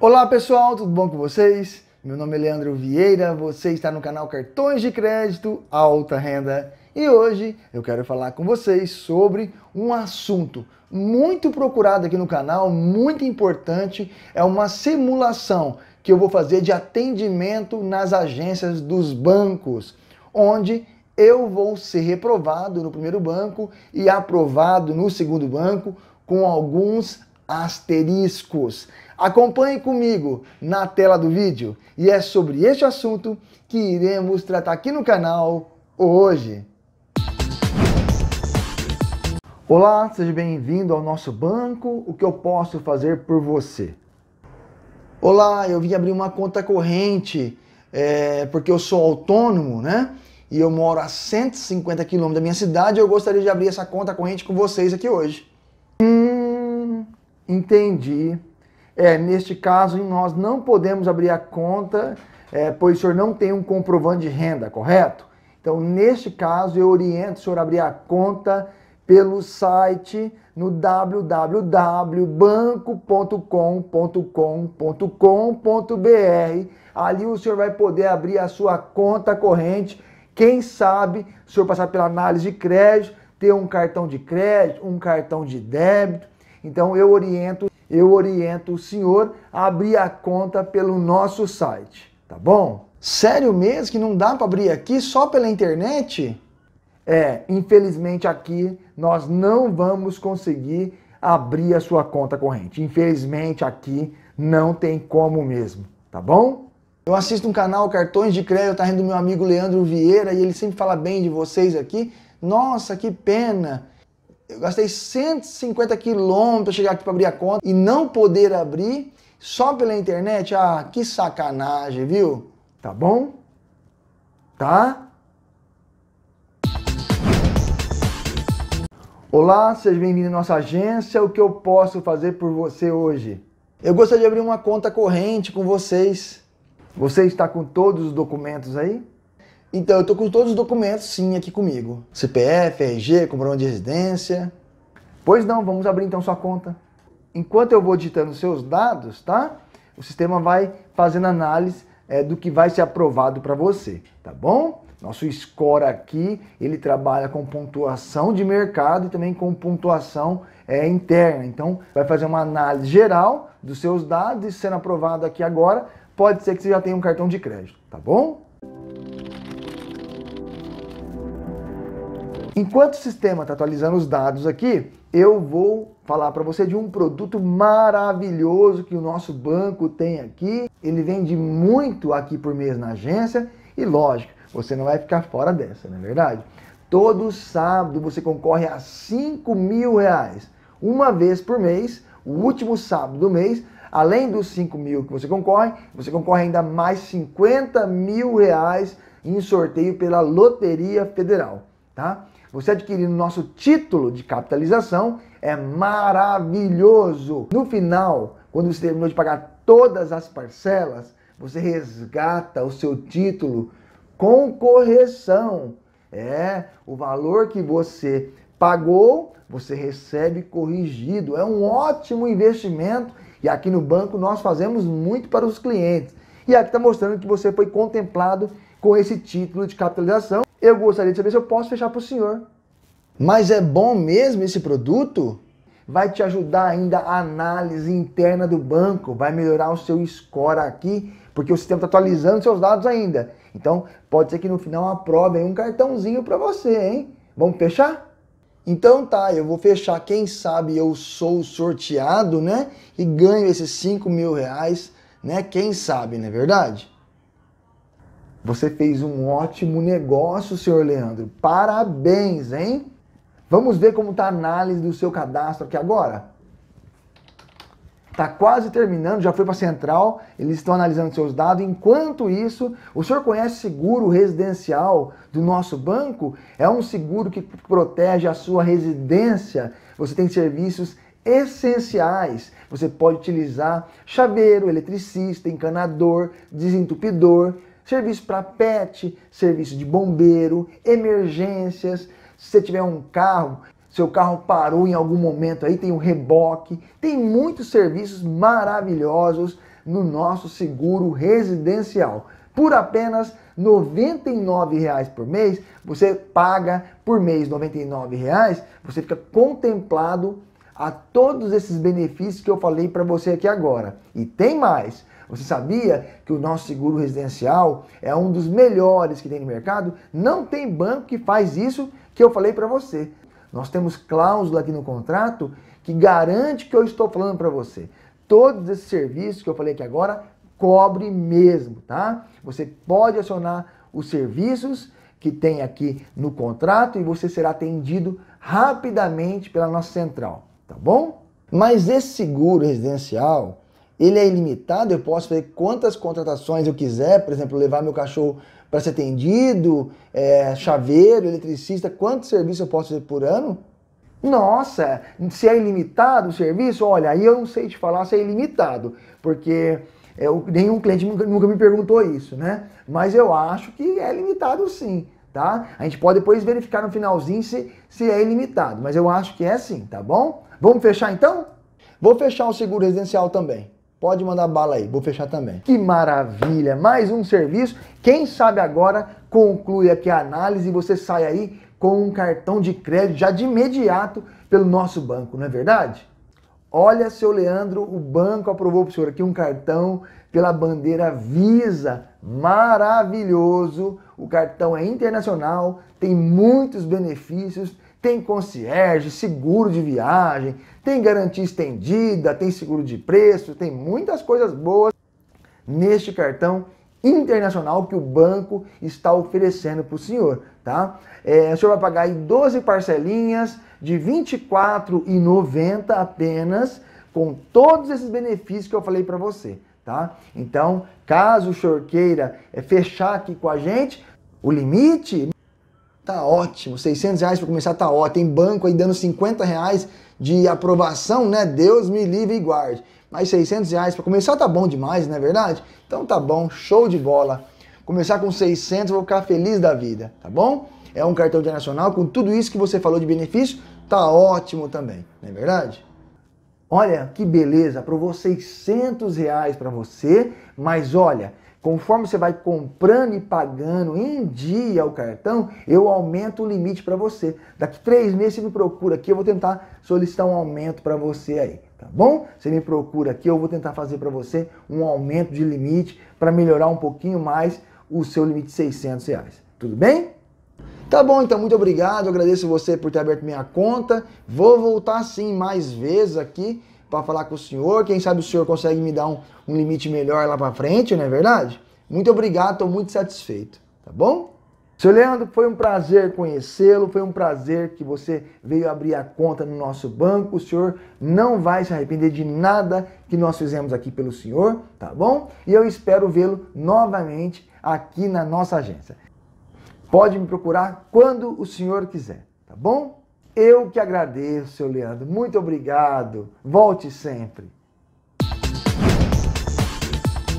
Olá pessoal, tudo bom com vocês? Meu nome é Leandro Vieira, você está no canal Cartões de Crédito Alta Renda e hoje eu quero falar com vocês sobre um assunto muito procurado aqui no canal, muito importante, é uma simulação que eu vou fazer de atendimento nas agências dos bancos, onde eu vou ser reprovado no primeiro banco e aprovado no segundo banco com alguns asteriscos. Acompanhe comigo na tela do vídeo e é sobre este assunto que iremos tratar aqui no canal hoje. Olá, seja bem-vindo ao nosso banco. O que eu posso fazer por você? Olá, eu vim abrir uma conta corrente é, porque eu sou autônomo, né? E eu moro a 150 quilômetros da minha cidade. Eu gostaria de abrir essa conta corrente com vocês aqui hoje. Hum, Entendi. É, neste caso, nós não podemos abrir a conta, é, pois o senhor não tem um comprovante de renda, correto? Então, neste caso, eu oriento o senhor a abrir a conta pelo site no www.banco.com.com.com.br. Ali o senhor vai poder abrir a sua conta corrente. Quem sabe, o senhor passar pela análise de crédito, ter um cartão de crédito, um cartão de débito então eu oriento, eu oriento o senhor a abrir a conta pelo nosso site, tá bom? Sério mesmo que não dá para abrir aqui só pela internet? É, infelizmente aqui nós não vamos conseguir abrir a sua conta corrente. Infelizmente aqui não tem como mesmo, tá bom? Eu assisto um canal Cartões de Crédito, tá rindo meu amigo Leandro Vieira, e ele sempre fala bem de vocês aqui. Nossa, que pena! Eu gastei 150 quilômetros para chegar aqui para abrir a conta e não poder abrir só pela internet? Ah, que sacanagem, viu? Tá bom? Tá? Olá, seja bem-vindo à nossa agência. O que eu posso fazer por você hoje? Eu gostaria de abrir uma conta corrente com vocês. Você está com todos os documentos aí? Então, eu tô com todos os documentos, sim, aqui comigo. CPF, RG, comprovante de residência. Pois não, vamos abrir então sua conta. Enquanto eu vou digitando seus dados, tá? O sistema vai fazendo análise é, do que vai ser aprovado para você, tá bom? Nosso score aqui, ele trabalha com pontuação de mercado e também com pontuação é, interna. Então, vai fazer uma análise geral dos seus dados e sendo aprovado aqui agora, pode ser que você já tenha um cartão de crédito, tá bom? Enquanto o sistema está atualizando os dados aqui, eu vou falar para você de um produto maravilhoso que o nosso banco tem aqui. Ele vende muito aqui por mês na agência e, lógico, você não vai ficar fora dessa, não é verdade? Todo sábado você concorre a 5 mil reais, uma vez por mês, o último sábado do mês. Além dos 5 mil que você concorre, você concorre ainda mais 50 mil reais em sorteio pela Loteria Federal, tá? Você adquirindo nosso título de capitalização é maravilhoso. No final, quando você terminou de pagar todas as parcelas, você resgata o seu título com correção. É, o valor que você pagou, você recebe corrigido. É um ótimo investimento e aqui no banco nós fazemos muito para os clientes. E aqui está mostrando que você foi contemplado com esse título de capitalização. Eu gostaria de saber se eu posso fechar para o senhor. Mas é bom mesmo esse produto? Vai te ajudar ainda a análise interna do banco, vai melhorar o seu score aqui, porque o sistema está atualizando seus dados ainda. Então, pode ser que no final aprovem um cartãozinho para você, hein? Vamos fechar? Então tá, eu vou fechar. Quem sabe eu sou sorteado, né? E ganho esses 5 mil reais, né? Quem sabe, não é verdade? Você fez um ótimo negócio, senhor Leandro. Parabéns, hein? Vamos ver como está a análise do seu cadastro aqui agora. Está quase terminando, já foi para a central, eles estão analisando seus dados. Enquanto isso, o senhor conhece seguro residencial do nosso banco? É um seguro que protege a sua residência. Você tem serviços essenciais. Você pode utilizar chaveiro, eletricista, encanador, desentupidor, serviço para pet, serviço de bombeiro, emergências. Se você tiver um carro, seu carro parou em algum momento aí, tem um reboque. Tem muitos serviços maravilhosos no nosso seguro residencial. Por apenas R$ 99,00 por mês, você paga por mês R$ 99,00, você fica contemplado a todos esses benefícios que eu falei para você aqui agora. E tem mais! Você sabia que o nosso seguro residencial é um dos melhores que tem no mercado? Não tem banco que faz isso que eu falei para você. Nós temos cláusula aqui no contrato que garante que eu estou falando para você. Todos esses serviços que eu falei aqui agora cobre mesmo, tá? Você pode acionar os serviços que tem aqui no contrato e você será atendido rapidamente pela nossa central, tá bom? Mas esse seguro residencial ele é ilimitado, eu posso fazer quantas contratações eu quiser, por exemplo, levar meu cachorro para ser atendido, é, chaveiro, eletricista, quanto serviço eu posso fazer por ano? Nossa, se é ilimitado o serviço, olha, aí eu não sei te falar se é ilimitado, porque eu, é, nenhum cliente nunca, nunca me perguntou isso, né? Mas eu acho que é limitado sim, tá? A gente pode depois verificar no finalzinho se, se é ilimitado, mas eu acho que é sim, tá bom? Vamos fechar então? Vou fechar o seguro residencial também. Pode mandar bala aí, vou fechar também. Que maravilha, mais um serviço. Quem sabe agora conclui aqui a análise e você sai aí com um cartão de crédito já de imediato pelo nosso banco, não é verdade? Olha, seu Leandro, o banco aprovou para o senhor aqui um cartão pela bandeira Visa. Maravilhoso! O cartão é internacional, tem muitos benefícios tem concierge, seguro de viagem, tem garantia estendida, tem seguro de preço, tem muitas coisas boas neste cartão internacional que o banco está oferecendo para o senhor, tá? É, o senhor vai pagar aí 12 parcelinhas de R$ 24,90 apenas, com todos esses benefícios que eu falei para você, tá? Então, caso o senhor queira é, fechar aqui com a gente, o limite Tá ótimo, 600 reais para começar tá ótimo. Tem banco aí dando 50 reais de aprovação, né? Deus me livre e guarde. Mas 600 reais para começar tá bom demais, não é verdade? Então tá bom, show de bola. Começar com 600, vou ficar feliz da vida, tá bom? É um cartão internacional com tudo isso que você falou de benefício, tá ótimo também, não é verdade? Olha que beleza, aprovou 600 reais para você, mas olha, Conforme você vai comprando e pagando em dia o cartão, eu aumento o limite para você. Daqui três meses você me procura aqui, eu vou tentar solicitar um aumento para você aí, tá bom? Você me procura aqui, eu vou tentar fazer para você um aumento de limite para melhorar um pouquinho mais o seu limite de 600 reais. Tudo bem? Tá bom, então muito obrigado, eu agradeço você por ter aberto minha conta. Vou voltar sim mais vezes aqui para falar com o senhor. Quem sabe o senhor consegue me dar um, um limite melhor lá para frente, não é verdade? Muito obrigado, estou muito satisfeito, tá bom? Seu Leandro, foi um prazer conhecê-lo, foi um prazer que você veio abrir a conta no nosso banco. O senhor não vai se arrepender de nada que nós fizemos aqui pelo senhor, tá bom? E eu espero vê-lo novamente aqui na nossa agência. Pode me procurar quando o senhor quiser, tá bom? Eu que agradeço, seu Leandro. Muito obrigado. Volte sempre.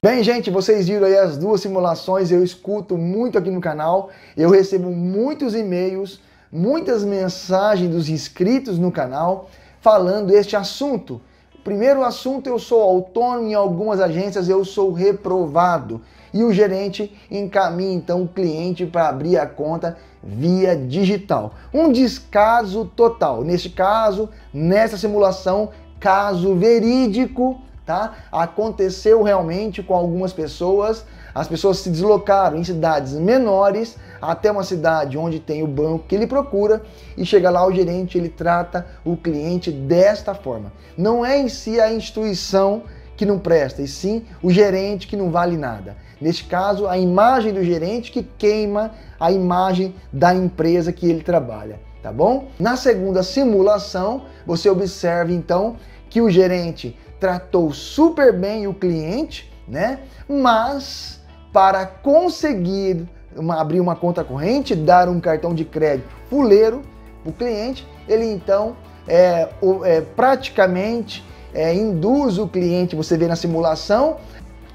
Bem, gente, vocês viram aí as duas simulações. Eu escuto muito aqui no canal. Eu recebo muitos e-mails, muitas mensagens dos inscritos no canal falando este assunto Primeiro assunto, eu sou autônomo, em algumas agências eu sou reprovado. E o gerente encaminha então o cliente para abrir a conta via digital. Um descaso total. Neste caso, nessa simulação, caso verídico, tá? Aconteceu realmente com algumas pessoas. As pessoas se deslocaram em cidades menores até uma cidade onde tem o banco que ele procura e chega lá o gerente, ele trata o cliente desta forma. Não é em si a instituição que não presta, e sim o gerente que não vale nada. Neste caso, a imagem do gerente que queima a imagem da empresa que ele trabalha, tá bom? Na segunda simulação, você observa então que o gerente tratou super bem o cliente, né? Mas para conseguir uma, abrir uma conta corrente, dar um cartão de crédito fuleiro para o cliente, ele então é, é praticamente é, induz o cliente, você vê na simulação.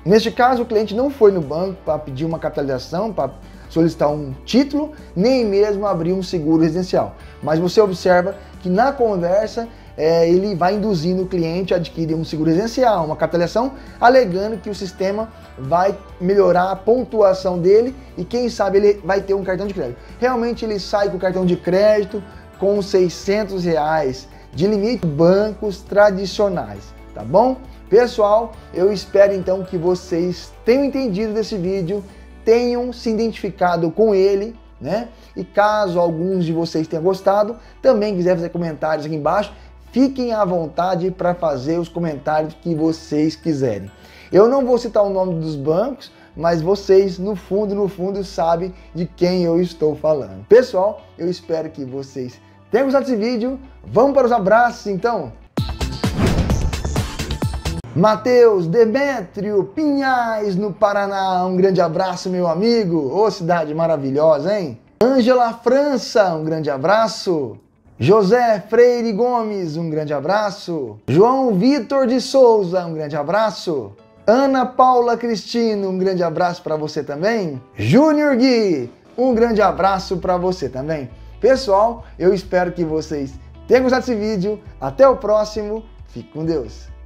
Neste caso, o cliente não foi no banco para pedir uma capitalização, para solicitar um título, nem mesmo abrir um seguro residencial. Mas você observa que na conversa é, ele vai induzindo o cliente a adquirir um seguro essencial, uma capitalização, alegando que o sistema vai melhorar a pontuação dele e quem sabe ele vai ter um cartão de crédito. Realmente ele sai com o cartão de crédito com 600 reais de limite bancos tradicionais, tá bom? Pessoal, eu espero então que vocês tenham entendido desse vídeo, tenham se identificado com ele, né? E caso alguns de vocês tenham gostado, também quiser fazer comentários aqui embaixo, Fiquem à vontade para fazer os comentários que vocês quiserem. Eu não vou citar o nome dos bancos, mas vocês no fundo, no fundo sabem de quem eu estou falando. Pessoal, eu espero que vocês tenham gostado desse vídeo. Vamos para os abraços então. Matheus Demétrio Pinhais, no Paraná. Um grande abraço, meu amigo. Ô, cidade maravilhosa, hein? Ângela França, um grande abraço. José Freire Gomes, um grande abraço. João Vitor de Souza, um grande abraço. Ana Paula Cristino, um grande abraço para você também. Júnior Gui, um grande abraço para você também. Pessoal, eu espero que vocês tenham gostado desse vídeo. Até o próximo. Fique com Deus.